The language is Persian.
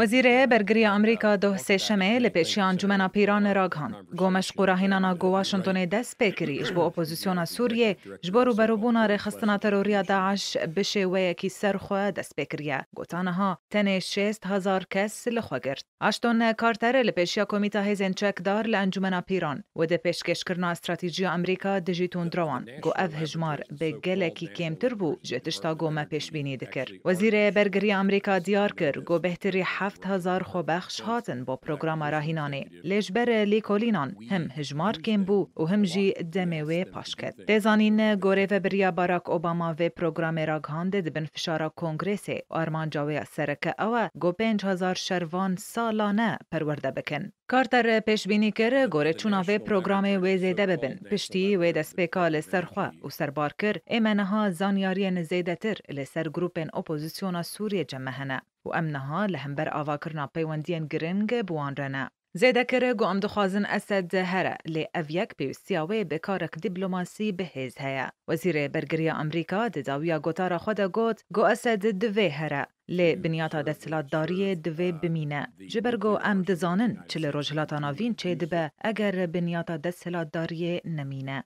وزیر برگری امریکا دو سه شمه لپیشی ئەنجومەنا پیرانە گومش گۆمەش گو گۆواشنتۆنێ دەست پێکریش بۆ ئۆپۆزیسیۆنا سوریه، ژ اپوزیسیون سوریه ڕێخستنا تەرۆریا داعش بشێ وەیەکی سەرخۆ دەست پێکریە گوتانەها تەنێ 6هزار کس لەخواگرت ئاشتۆنە کارتەرە لە پێشیا کۆمیتا هێزێن چەکدار لە ئەنجومەنا پیران وەدە استراتیجی استراتیژیا دجیتون دروان گو پیران و ده بە گەلێکی کێمتر بوو ژێتشتا ما پێشببینی دکر وەزیرەیە برگری ئەمریکا دیار کر گو بهتری 7000 بخش هاتن پروگرام پرۆگراما راهینانێ لیکولینان هم هجمار کن بو و پاش کد. پاشکرد گوره و بریا باراک و وێ را فشارا دبن ارمان جاوی سرکه اوه گو پینج 5000 شروان سالانه پرورده بکن. کارتر پیشبینی کر گوره چوناوه پروگرام وی زیده ببن پشتی وی دسپیکا لسر خواه و سربار کر ایمنها زانیاری نزیده تر لسر گروپین سوری سوریه نه و امنها لهمبر آوا کرنا پیوندین گرنگ بوان رنه زیده کر گو ام اسد هره لی او یک پیوستیاوی بکارک به هیز هیا. وزیر برگری امریکا دیداویا گوتارا خود گوت گو اسد دوی هره لی بنیاتا دستلاتداری دوی بمینه جبرگو ام دزانن چل رجلاتانا چه دبه اگر بنیاتا دستلاتداری نمینه